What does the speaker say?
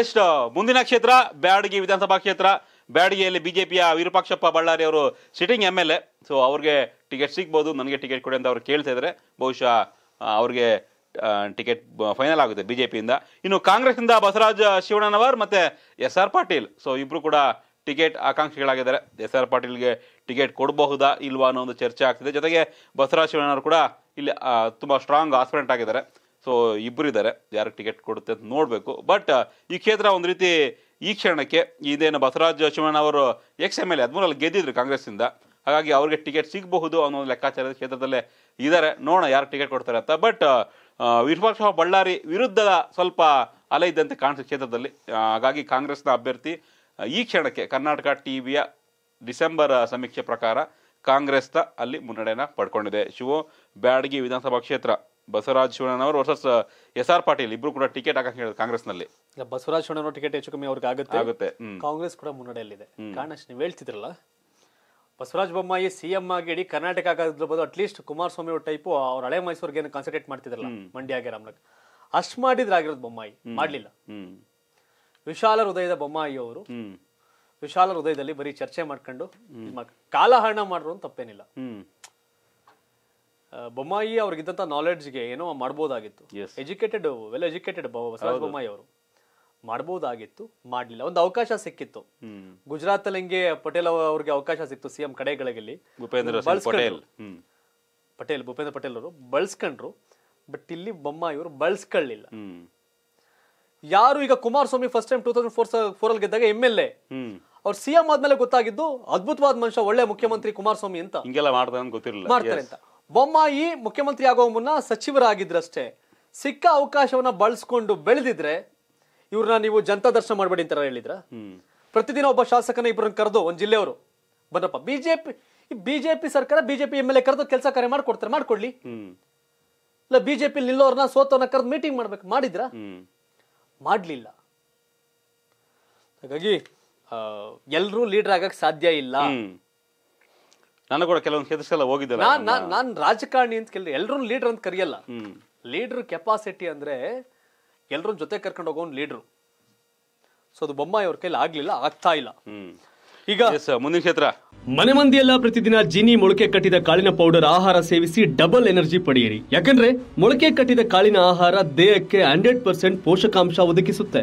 ಎಷ್ಟು ಮುಂದಿನ ಕ್ಷೇತ್ರ ಬ್ಯಾಡಗಿ ವಿಧಾನಸಭಾ ಕ್ಷೇತ್ರ ಬ್ಯಾಡಗಿಯಲ್ಲಿ ಪಿಯ ವಿರೂಪಾಕ್ಷಪ್ಪ ಬಳ್ಳಾರಿ ಅವರು sitting M L A so ಅವ್ರಿಗೆ ಟಿಕೆಟ್ ಸಿಗ್ಬೋದು ನನಗೆ ಟಿಕೆಟ್ ಕೊಡಿ ಅಂತ ಅವ್ರು ಕೇಳ್ತಾ ಇದ್ದಾರೆ ಬಹುಶಃ ಅವ್ರಿಗೆ ಟಿಕೆಟ್ ಫೈನಲ್ ಆಗುತ್ತೆ ಬಿ ಜೆ ಪಿಯಿಂದ ಇನ್ನು ಕಾಂಗ್ರೆಸ್ನಿಂದ ಬಸವರಾಜ ಶಿವಣ್ಣನವರ್ ಮತ್ತು ಎಸ್ ಆರ್ ಪಾಟೀಲ್ ಸೊ ಇಬ್ಬರು ಕೂಡ ಟಿಕೆಟ್ ಆಕಾಂಕ್ಷಿಗಳಾಗಿದ್ದಾರೆ ಎಸ್ ಆರ್ ಪಾಟೀಲ್ಗೆ ಟಿಕೆಟ್ ಕೊಡಬಹುದಾ ಇಲ್ವಾ ಅನ್ನೋ ಒಂದು ಚರ್ಚೆ ಆಗ್ತಿದೆ ಜೊತೆಗೆ ಬಸವರಾಜ ಶಿವಣ್ಣನವರು ಕೂಡ ಇಲ್ಲಿ ತುಂಬ ಸ್ಟ್ರಾಂಗ್ ಆಸ್ಪಿರೆಂಟ್ ಆಗಿದ್ದಾರೆ ಸೊ ಇದ್ದಾರೆ ಯಾರಿಗೆ ಟಿಕೆಟ್ ಕೊಡುತ್ತೆ ಅಂತ ನೋಡಬೇಕು ಬಟ್ ಈ ಕ್ಷೇತ್ರ ಒಂದು ರೀತಿ ಈ ಕ್ಷಣಕ್ಕೆ ಇದೇನು ಬಸವರಾಜ ಶಿವಣ್ಣ ಅವರು ಎಕ್ಸ್ ಎಮ್ ಎಲ್ ಎ ಹದಿಮೂರಲ್ಲಿ ಗೆದ್ದಿದ್ರು ಕಾಂಗ್ರೆಸ್ಸಿಂದ ಹಾಗಾಗಿ ಅವ್ರಿಗೆ ಟಿಕೆಟ್ ಸಿಗಬಹುದು ಅನ್ನೋ ಒಂದು ಲೆಕ್ಕಾಚಾರದ ಕ್ಷೇತ್ರದಲ್ಲೇ ಇದ್ದಾರೆ ನೋಡೋಣ ಯಾರು ಟಿಕೆಟ್ ಕೊಡ್ತಾರೆ ಅಂತ ಬಟ್ ವಿರೂಪಾಕ್ಷ ಬಳ್ಳಾರಿ ವಿರುದ್ಧದ ಸ್ವಲ್ಪ ಅಲೆ ಇದ್ದಂತೆ ಕಾಣಿಸುತ್ತೆ ಕ್ಷೇತ್ರದಲ್ಲಿ ಹಾಗಾಗಿ ಕಾಂಗ್ರೆಸ್ನ ಅಭ್ಯರ್ಥಿ ಈ ಕ್ಷಣಕ್ಕೆ ಕರ್ನಾಟಕ ಟಿ ವಿಯ ಡಿಸೆಂಬರ್ ಸಮೀಕ್ಷೆ ಪ್ರಕಾರ ಕಾಂಗ್ರೆಸ್ನ ಅಲ್ಲಿ ಮುನ್ನಡೆಯನ್ನು ಪಡ್ಕೊಂಡಿದೆ ಶಿವು ಬ್ಯಾಡಗಿ ವಿಧಾನಸಭಾ ಕ್ಷೇತ್ರ ಬಸವರಾಜ ಶಿವಣ್ಣನವರು ವರ್ಸಸ್ ಎಸ್ ಆರ್ ಪಾಟೀಲ್ ಇಬ್ರು ಕೂಡ ಟಿಕೆಟ್ ಹಾಕಕ್ಕೆ ಹೇಳಿದ್ರು ಕಾಂಗ್ರೆಸ್ನಲ್ಲಿ ಬಸವರಾಜ ಶಿವಣ್ಣನವರು ಟಿಕೆಟ್ ಹೆಚ್ಚು ಕಮ್ಮಿ ಅವ್ರಿಗೆ ಆಗುತ್ತೆ ಆಗುತ್ತೆ ಕಾಂಗ್ರೆಸ್ ಕೂಡ ಮುನ್ನಡೆಯಲ್ಲಿದೆ ಕಾರಣ ನೀವು ಹೇಳ್ತಿದ್ರಲ್ಲ ಬಸವರಾಜ ಬೊಮ್ಮಾಯಿ ಸಿಎಂ ಆಗಿ ಇಡೀ ಕರ್ನಾಟಕ ಆಗಿರ್ಬೋದು ಬದಲು ಅಟ್ಲೀಸ್ಟ್ ಕುಮಾರಸ್ವಾಮಿ ಅವ್ರ ಟೈಪ್ ಅವ್ರ ಹಳೆ ಮೈಸೂರಿಗೆ ಏನು ಕಾನ್ಸಂಟ್ರೇಟ್ ಮಾಡ್ತಿದ್ರಲ್ಲ ಮಂಡ್ಯಗೆ ಅಷ್ಟು ಅಷ್ಟ್ ಆಗಿರೋದು ಬೊಮ್ಮಾಯಿ ಮಾಡಲಿಲ್ಲ ವಿಶಾಲ ಹೃದಯದ ಬೊಮ್ಮಾಯಿ ಅವರು ವಿಶಾಲ ಹೃದಯದಲ್ಲಿ ಬರೀ ಚರ್ಚೆ ಮಾಡ್ಕೊಂಡು ಕಾಲಹರಣ ಮಾಡ್ರು ಅಂತ ತಪ್ಪೇನಿಲ್ಲ ಬೊಮ್ಮಾಯಿ ಅವ್ರಿಗಿದ್ದಂಥ ನಾಲೆಡ್ಜ್ಗೆ ಏನೋ ಮಾಡ್ಬೋದಾಗಿತ್ತು ಎಜುಕೇಟೆಡ್ ವೆಲ್ ಎಜುಕೇಟೆಡ್ ಬೊಮ್ಮಾಯಿ ಅವರು ಮಾಡ್ಬೋದಾಗಿತ್ತು ಮಾಡಲಿಲ್ಲ ಒಂದು ಅವಕಾಶ ಸಿಕ್ಕಿತ್ತು ಗುಜರಾತ್ ಅಲ್ಲಿ ಹಿಂಗೆ ಪಟೇಲ್ ಅವ್ರಿಗೆ ಅವಕಾಶ ಸಿಕ್ತು ಸಿಎಂ ಕಡೆಗಳಲ್ಲಿ ಪಟೇಲ್ ಭೂಪೇಂದ್ರ ಪಟೇಲ್ ಅವರು ಬಳಸ್ಕೊಂಡ್ರು ಬಟ್ ಇಲ್ಲಿ ಬೊಮ್ಮಾಯಿ ಅವರು ಬಳಸ್ಕೊಳ್ಳಿಲ್ಲ ಯಾರು ಈಗ Kumaraswamy first time two thousand four four ಅಲ್ಲಿ ಗೆದ್ದಾಗ ಎಂ ಎಲ್ ಎ ಅವ್ರು ಸಿಎಂ ಆದ್ಮೇಲೆ ಗೊತ್ತಾಗಿದ್ದು ಅದ್ಭುತವಾದ ಮನುಷ್ಯ ಒಳ್ಳೆ ಮುಖ್ಯಮಂತ್ರಿ ಕುಮಾರಸ್ವಾಮಿ ಅಂತ ಹಿಂಗೆಲ್ಲ ಮಾಡ್ತಾರೆ ಅಂತ ಬೊಮ್ಮಾಯಿ ಮುಖ್ಯಮಂತ್ರಿ ಆಗೋ ಮುನ್ನ ಸಚಿವರಾಗಿದ್ರಷ್ಟೇ ಸಿಕ್ಕ ಅವಕಾಶವನ್ನ ಬಳಸ್ಕೊಂಡು ಬೆಳೆದಿದ್ರೆ ಇವ್ರನ್ನ ನೀವು ಜನತಾ ದರ್ಶನ ಮಾಡಬೇಡಿ ಅಂತ ಹೇಳಿದ್ರ ಪ್ರತಿದಿನ ಒಬ್ಬ ಶಾಸಕನ ಇಬ್ಬರನ್ನ ಕರೆದು ಒಂದ್ ಜಿಲ್ಲೆಯವರು ಬನ್ನಪ್ಪ ಬಿಜೆಪಿ ಬಿಜೆಪಿ ಸರ್ಕಾರ ಬಿಜೆಪಿ ಎಂ ಎಲ್ ಎ ಕರೆದು ಕೆಲಸ ಕಾರ್ಯ ಮಾಡ್ಕೊಡ್ತಾರೆ ಮಾಡ್ಕೊಳ್ಳಿ ಇಲ್ಲ ಬಿಜೆಪಿ ನಿಲ್ಲೋರ್ನ ಸೋತವ್ರನ್ನ ಕರೆದು ಮೀಟಿಂಗ್ ಮಾಡ್ಬೇಕು ಮಾಡಿದ್ರ ಮಾಡ್ಲಿಲ್ಲ ಹಾಗಾಗಿ ಎಲ್ಲರೂ ಲೀಡರ್ ಆಗಕ್ ಸಾಧ್ಯ ಇಲ್ಲ ನಾನು ಕೂಡ ಕೆಲವೊಂದು ಕ್ಷೇತ್ರಕ್ಕೆಲ್ಲ ಹೋಗಿದ್ದೆ ನಾನು ನಾನ್ ರಾಜಕಾರಣಿ ಅಂತ ಕೇಳಿ ಎಲ್ಲರೂ ಲೀಡರ್ ಅಂತ ಕರೆಯಲ್ಲ ಲೀಡರ್ ಕೆಪಾಸಿಟಿ ಅಂದ್ರೆ ಎಲ್ಲರೂ ಜೊತೆ ಕರ್ಕೊಂಡು ಹೋಗೋನ್ ಲೀಡರ್ ಸೊ ಅದು ಬೊಮ್ಮಾಯಿ ಅವ್ರ ಕೈಲಿ ಆಗ್ಲಿಲ್ಲ ಆಗ್ತಾ ಇಲ್ಲ ಈಗ ಮುಂದಿನ ಕ್ಷೇತ್ರ ಮನೆ ಮಂದಿಯೆಲ್ಲ ಪ್ರತಿದಿನ ಜಿನಿ ಮೊಳಕೆ ಕಟ್ಟಿದ ಕಾಳಿನ ಪೌಡರ್ ಆಹಾರ ಸೇವಿಸಿ ಡಬಲ್ ಎನರ್ಜಿ ಪಡೆಯಿರಿ ಯಾಕಂದ್ರೆ ಮೊಳಕೆ ಕಟ್ಟಿದ ಕಾಳಿನ ಆಹಾರ ದೇಹಕ್ಕೆ ಹಂಡ್ರೆಡ್ ಪರ್ಸೆಂಟ್ ಪೋಷಕಾಂಶ ಒದಗಿಸುತ್ತೆ